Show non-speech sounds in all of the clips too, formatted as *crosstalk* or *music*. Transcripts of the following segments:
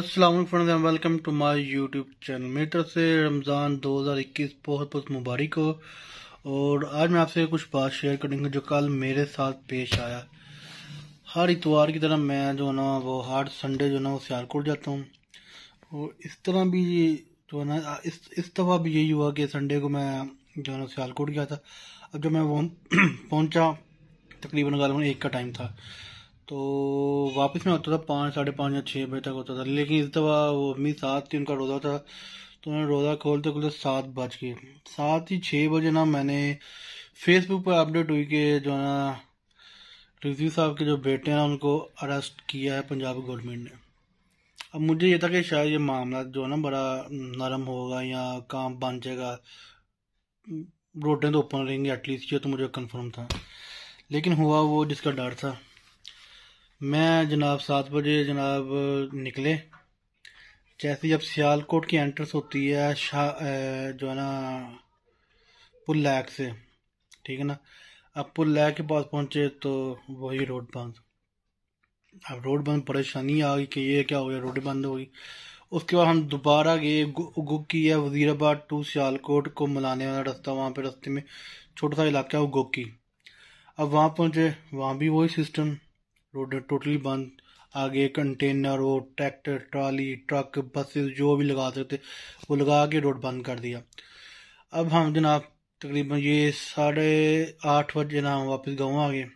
Aslam welcome to my YouTube channel मेरी तरफ से रमज़ान 2021 बहुत बहुत मुबारक हो और आज मैं आपसे कुछ बात शेयर करूँगा जो कल मेरे साथ पेश आया हर इतवार की तरह मैं जो है ना वो हर संडे जो है ना वो सियालकोट जाता हूँ और इस तरह भी जो है ना इस इस दफ़ा भी यही हुआ कि संडे को मैं जो है ना सियालकोट गया था अब जब मैं वो *clears throat* पहुँचा तकरीबन गालबन एक का टाइम था तो वापस में होता था पाँच साढ़े पाँच या छः बजे तक होता था लेकिन इस दफ़ा वो अम्मी सात थी उनका रोज़ा था तो उन्होंने रोज़ा खोलते खोलते सात बज के सात ही छः बजे ना मैंने फेसबुक पर अपडेट हुई कि जो है ना रिजी साहब के जो बेटे हैं उनको अरेस्ट किया है पंजाब गवर्नमेंट ने अब मुझे ये था कि शायद ये मामला जो है ना बड़ा नरम होगा या काम बन जाएगा रोडें तो ओपन रहेंगी एटलीस्ट ये तो मुझे कन्फर्म था लेकिन हुआ वो जिसका डर था मैं जनाब सात बजे जनाब निकले जैसे जब सियालकोट की एंट्रेंस होती है शाह जो है ना पुल लैक से ठीक है ना अब पुल लैक के पास पहुंचे तो वही रोड बंद अब रोड बंद परेशानी आ गई कि ये क्या हो गया रोड बंद हो गई उसके बाद हम दोबारा गए गुग की है वजीराबाद टू सियालकोट को मिलाने वाला रास्ता वहाँ पे रास्ते में छोटा सा इलाका है गुग की अब वहाँ पहुँचे वहाँ भी वही सिस्टम लोडर टोटली बंद आगे कंटेनर वो ट्रैक्टर ट्रॉली ट्रक बसेस जो भी लगा सकते वो लगा के रोड बंद कर दिया अब हम जनाब तकरीबन ये साढ़े आठ बजे ना हम वापस गाँव आ गए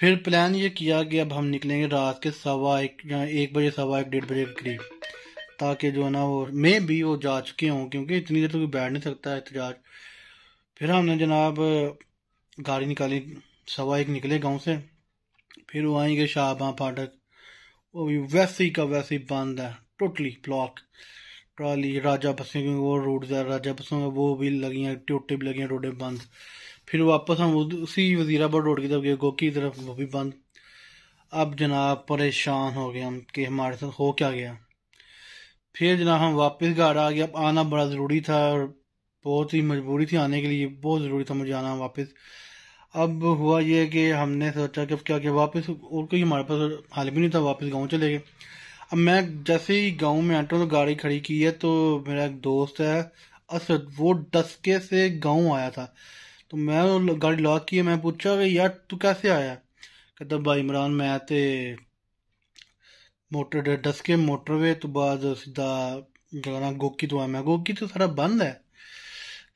फिर प्लान ये किया कि अब हम निकलेंगे रात के सवा एक या एक बजे सवा एक डेढ़ बजे के करीब ताकि जो है ना वो मैं भी वो जा चुके हों क्योंकि इतनी देर तो तो बैठ नहीं सकता है एहतजाज फिर हमने जनाब गाड़ी निकाली सवा एक निकले गाँव से फिर वो आएंगे शाहबां फाटक वो भी वैसे ही का वैसे ही बंद है टोटली ब्लॉक ट्राली राजा बसें क्योंकि वो रोड है राजा बसों में वो भी लगी हैं ट्योटे भी लगी हैं रोडें बंद फिर वापस हम उसी वजीराबाद रोड की तरफ गए गोकी की तरफ वो भी बंद अब जनाब परेशान हो गए हम कि हमारे साथ हो क्या गया फिर जनाब हम वापस घर आ गए अब आना बड़ा ज़रूरी था और बहुत ही मजबूरी थी आने के लिए बहुत ज़रूरी था मुझे आना वापस अब हुआ ये कि हमने सोचा कि अब क्या किया वापस और कोई हमारे पास हाल भी नहीं था वापस गांव चले गए अब मैं जैसे ही गांव में हूँ तो गाड़ी खड़ी की है तो मेरा एक दोस्त है असद वो डस्के से गांव आया था तो मैं गाड़ी लॉक की है मैं पूछा कि यार तू कैसे आया कहता भाई इमरान मैं तो मोटर डसके मोटरवे तो बाद सीधा जगह गोकी तो आया मैं गोकी तो सारा बंद है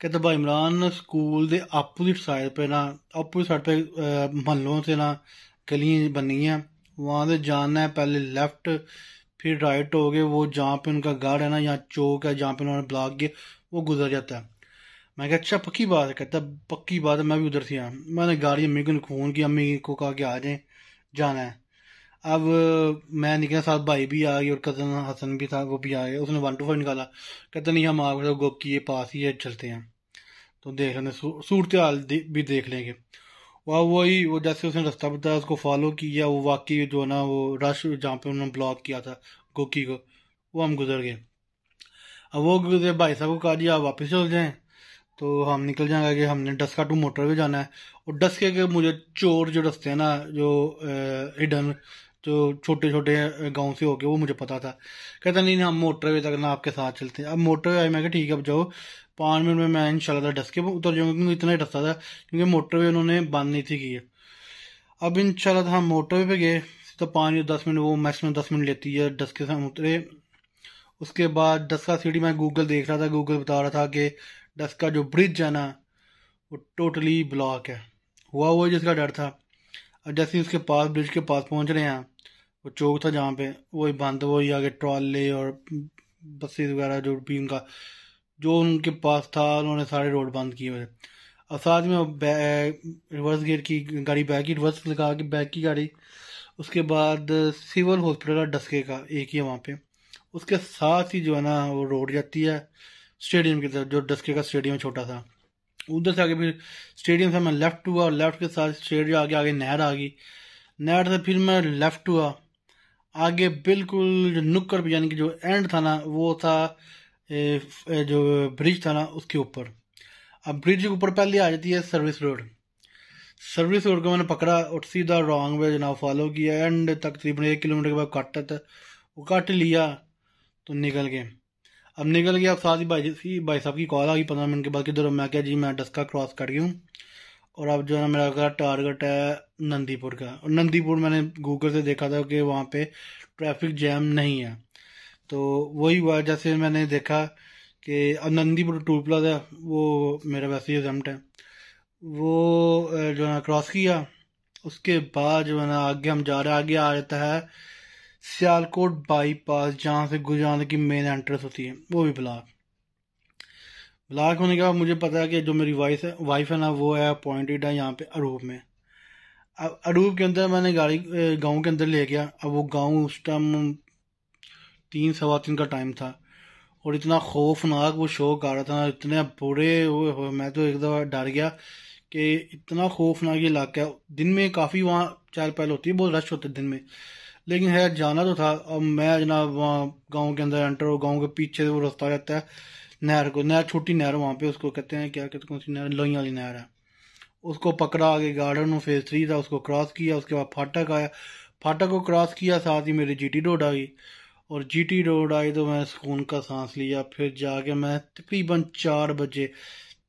कहते भाई इमरान स्कूल के अपोजिट साइड पर ना अपोजिट साइड पर महलों से ना गलियाँ बनी है वहाँ से जाना है पहले लैफ्ट फिर राइट हो गए वो जहाँ पर उनका घर है ना यहाँ चौक है जहाँ पर उन्होंने ब्लॉक किया वो गुजर जाता है मैं कहा अच्छा पक्की बात है कहता पक्की बात है मैं भी उधर से आया मैंने गाड़ी अम्मी को फोन किया अम्मी को कहा कि आ जाए जाना है अब मैं निकला साथ भाई भी आ गए और कज़न हसन भी था वो भी आ गया उसने वन टू फाइव निकाला कहते नहीं हम आ साथ गोप की ये पास ही है चलते हैं तो देख रहे सूरत हाल भी देख लेंगे वह वही वो जैसे उसने रास्ता बताया उसको फॉलो किया वो वाकई जो ना वो रश जहाँ पे उन्होंने ब्लॉक किया था गोकी को वो हम गुजर गए अब वो गुजरे भाई साहब को कहा जी आप वापस चल जाएं तो हम निकल जाएंगे कि हमने डस का टू मोटरवे जाना है और डस के मुझे चोर जो रस्ते हैं ना जो हिडन जो छोटे छोटे गांव से होके वो मुझे पता था कहता नहीं नहीं हम मोटरवे तक ना आपके साथ चलते हैं अब मोटरवे आई मैं ठीक है अब जाओ पाँच मिनट में मैं इन शाला डस के उतर जाऊँगा क्योंकि इतना ही डसता था क्योंकि मोटरवे उन्होंने बंद नहीं थी की अब इन शाला हम मोटरवे पर गए तो पाँच या दस मिनट वो मैक्सिमम दस मिनट लेती है डस के हम उतरे उसके बाद डस का सीढ़ी मैं गूगल देख रहा था गूगल बता रहा था कि डस का जो ब्रिज है ना वो टोटली ब्लॉक है हुआ हुआ जिसका डर था अब जैसे उसके पास ब्रिज के पास पहुंच रहे हैं वो चौक था जहाँ पे वही बंद वही आगे ट्रॉले और बसेस वगैरह जो भी उनका जो उनके पास था उन्होंने सारे रोड बंद किए हुए और साथ में रिवर्स गियर की गाड़ी बैक की रिवर्स लगा के बैक की गाड़ी उसके बाद सिविल हॉस्पिटल है डस्के का एक ही है वहाँ पे उसके साथ ही जो है ना वो रोड जाती है स्टेडियम की तरफ जो डस्के का स्टेडियम छोटा सा उधर से आगे फिर स्टेडियम से मैं लेफ़्ट हुआ और लेफ़्ट के साथ स्टेडियम आगे आगे नहर आ गई नहर से फिर मैं लेफ़्ट हुआ आगे बिल्कुल जो नुक्कड़ यानी कि जो एंड था ना वो था ए, जो ब्रिज था ना उसके ऊपर अब ब्रिज के ऊपर पहले आ जाती है सर्विस रोड सर्विस रोड को मैंने पकड़ा और सीधा रॉन्ग वे जनाब फॉलो किया एंड तकरीबन एक किलोमीटर के बाद काटा था वो काट लिया तो निकल गए अब निकल गया अब साथ ही भाई भाई साहब की कॉल आ गई पंद्रह मिनट के बाद किधर मैं क्या जी मैं डस्का क्रॉस कर गई हूँ और अब जो है मेरा टारगेट है नंदीपुर का और नंदीपुर मैंने गूगल से देखा था कि वहाँ पे ट्रैफिक जैम नहीं है तो वही हुआ जैसे मैंने देखा कि अब नंदीपुर टूल प्लाजा वो मेरा वैसे ही अजम्प्ट है वो जो है क्रॉस किया उसके बाद जो है ना आगे हम जा रहे हैं आगे आ जाता है सियालकोट बाईपास जहाँ से गुजरात की मेन एंट्रेंस होती है वो भी ब्लॉक ब्लैक होने के बाद मुझे पता है कि जो मेरी वाइफ है वाइफ है ना वो है अपॉइंटेड है यहाँ पे अरूप में अब अरूप के अंदर मैंने गाड़ी गांव के अंदर ले गया अब वो गांव उस टाइम तीन सवा तीन का टाइम था और इतना खौफनाक वो शौक आ रहा था इतने बुरे मैं तो एक डर गया कि इतना खौफनाक ये इलाका है दिन में काफ़ी वहाँ चार पहल होती है बहुत रश होता है दिन में लेकिन है जाना तो था अब मैं जना वहाँ गाँव के अंदर एंटर हो गाँव के पीछे से वो रास्ता रहता है नहर को नहर छोटी नहर वहाँ पे उसको कहते हैं क्या कहते हैं कौन सी नहर लोही वाली नहर है उसको पकड़ा आगे गार्डन फेज थ्री था उसको क्रॉस किया उसके बाद फाटक आया फाटक को क्रॉस किया साथ ही मेरी जी रोड आई और जी रोड आई तो मैं सुकून का सांस लिया फिर जाके मैं तकरीबन चार बजे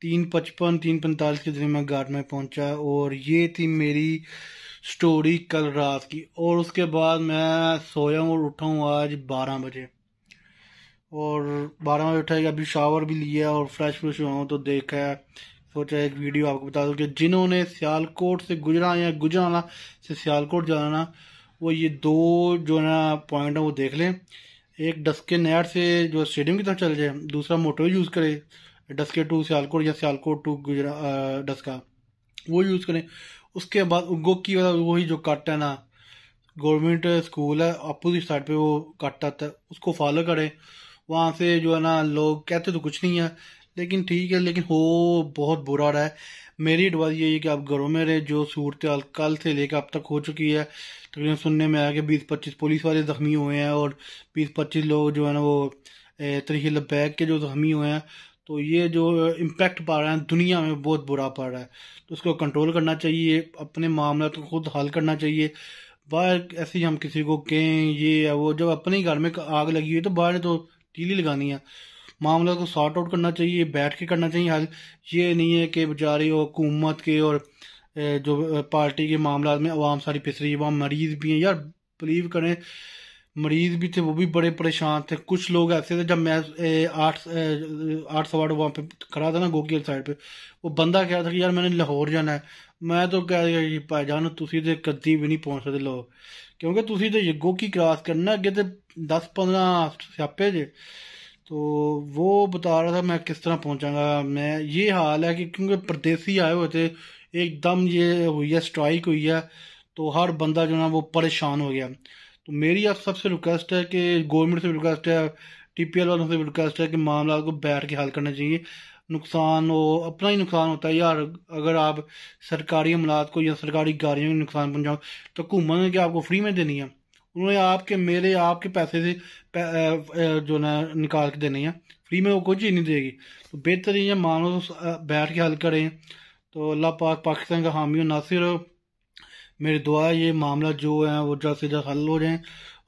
तीन पचपन तीन पैंतालीस के दिन मैं गार्ड में पहुंचा और ये थी मेरी स्टोरी कल रात की और उसके बाद मैं सोया और उठा हूँ आज बारह बजे और बारह बजे उठा अभी शावर भी लिया और फ्रेश फ्रेश हुआ हूँ तो देखा है सोचा एक वीडियो आपको बता दूँ कि जिन्होंने सियालकोट से गुजरा या गुजराना से सियालकोट जाना वो ये दो जो है ना पॉइंट है वो देख लें एक डस्के नहर से जो स्टेडियम की तरफ चल जाए दूसरा मोटर यूज़ करे डस्के टू सियालकोट या सियालकोट टू गुजरा डस्का वो यूज़ करें उसके बाद उगो की वही जो कट है ना गवर्नमेंट स्कूल है अपोजिट साइड पे वो कट आता है उसको फॉलो करें वहाँ से जो है ना लोग कहते तो कुछ नहीं है लेकिन ठीक है लेकिन हो बहुत बुरा रहा है मेरी एडवाइस ये है कि आप घरों में रहे जो सूरत कल से लेकर अब तक हो चुकी है तकरीबन सुनने में आया कि बीस पच्चीस पुलिस वाले ज़ख्मी हुए हैं और बीस पच्चीस लोग जो है ना वो तरीके लबैक के जो ज़ख्मी हुए हैं तो ये जो इम्पेक्ट पा रहा है दुनिया में बहुत बुरा पड़ रहा है तो उसको कंट्रोल करना चाहिए अपने मामला को खुद हल करना चाहिए बाहर ऐसे ही हम किसी को कहें ये है वो जब अपने ही घर में आग लगी हुई तो बाहर तो टीली लगानी है मामला को सॉर्ट आउट करना चाहिए बैठ के करना चाहिए हल ये नहीं है कि बेचारे हुकूमत के और जो पार्टी के मामला में आवाम सारी पिसरी वहाँ मरीज भी हैं यार बिलीव करें मरीज भी थे वो भी बड़े परेशान थे कुछ लोग ऐसे थे जब मैं आठ आठ सवाट वहाँ पे खड़ा था ना गोगियल साइड पे वो बंदा कह रहा था कि यार मैंने लाहौर जाना है मैं तो कह ਰਿਹਾ ਜੀ ਭਾਈਜਾਨ ਤੁਸੀਂ ਤੇ ਕਦੀ ਵੀ ਨਹੀਂ ਪਹੁੰਚ ਸਕਦੇ ਲੋ ਕਿਉਂਕਿ ਤੁਸੀਂ ਤੇ ਯੱਗੋ क्रॉस करना ਕਰਨਾ तो दस पंद्रह स्यापे ਸਿਆਪੇ तो वो बता रहा था मैं किस तरह पहुंचाऊंगा मैं ये हाल है कि क्योंकि परदेसी आए हुए थे एकदम ये हुई है स्ट्राइक हुई है तो हर बंदा जो है वो परेशान हो गया तो मेरी अब सबसे रिक्वेस्ट है कि गवर्नमेंट से रिक्वेस्ट है टीपीएल वालों से रिक्वेस्ट है कि मामला को बैठ के हल करना चाहिए नुकसान हो अपना ही नुकसान होता है यार अगर आप सरकारी अमलात को या सरकारी गाड़ियों को नुकसान पहुंचाओ तो हुकूमत ने आपको फ्री में देनी है उन्होंने आपके मेरे आपके पैसे से पै, जो ना निकाल के देने हैं फ्री में वो कुछ ही नहीं देगी तो बेहतर ये मानो बैठ के हल करें तो अल्लाह पाक पाकिस्तान का हामी नासिर हो मेरी दुआ है ये मामला जो है वो जल्द से जल्द हल हो जाए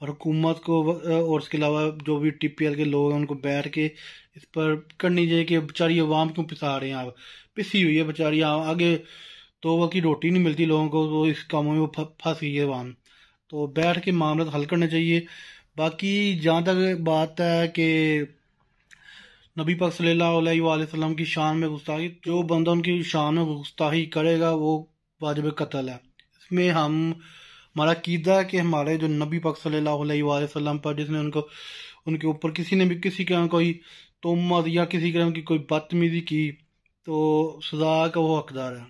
और हुकूमत को और इसके अलावा जो भी टी पी एल के लोग हैं उनको बैठ के इस पर करनी चाहिए कि बेचारी अवाम क्यों पिसा रहे हैं आप पिसी हुई है बेचारी आगे तो वह की रोटी नहीं मिलती लोगों को तो इस कामों में वो फंस गई है वाम तो बैठ के मामला हल करना चाहिए बाकी जहाँ तक बात है कि नबी पाक सल्लल्लाहु अलैहि वसल्लम की शान में गुस्ताही जो बंदा उनकी शान में गुस्ताही करेगा वो वाजब कत्ल है इसमें हम हमारा कीदा कि हमारे जो नबी पक सल्लाम पर जिसने उनको उनके ऊपर किसी ने भी किसी के कोई तोमत या किसी के की कोई बदतमीजी की तो सजा का वो हकदार है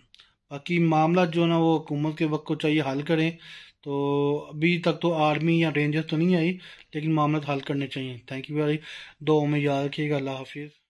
बाकी मामला जो ना वो हुकूमत के वक्त को चाहिए हल करें तो अभी तक तो आर्मी या रेंजर्स तो नहीं आई लेकिन मामला हल करने चाहिए थैंक यू भाई दो में याद रखिएगा अल्लाह हाफिज़